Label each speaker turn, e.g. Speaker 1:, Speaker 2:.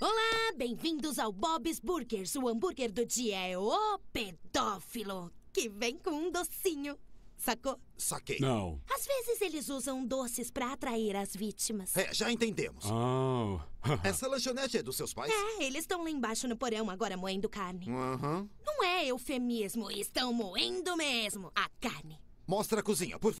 Speaker 1: Olá, bem-vindos ao Bob's Burgers. O hambúrguer do dia é o pedófilo, que vem com um docinho. Sacou? Saquei. Não. Às vezes eles usam doces para atrair as vítimas. É,
Speaker 2: já entendemos. Oh. Essa lanchonete é dos seus pais?
Speaker 1: É, eles estão lá embaixo no porão agora moendo carne.
Speaker 2: Uhum.
Speaker 1: Não é eufemismo, estão moendo mesmo a carne.
Speaker 3: Mostra a cozinha, por favor.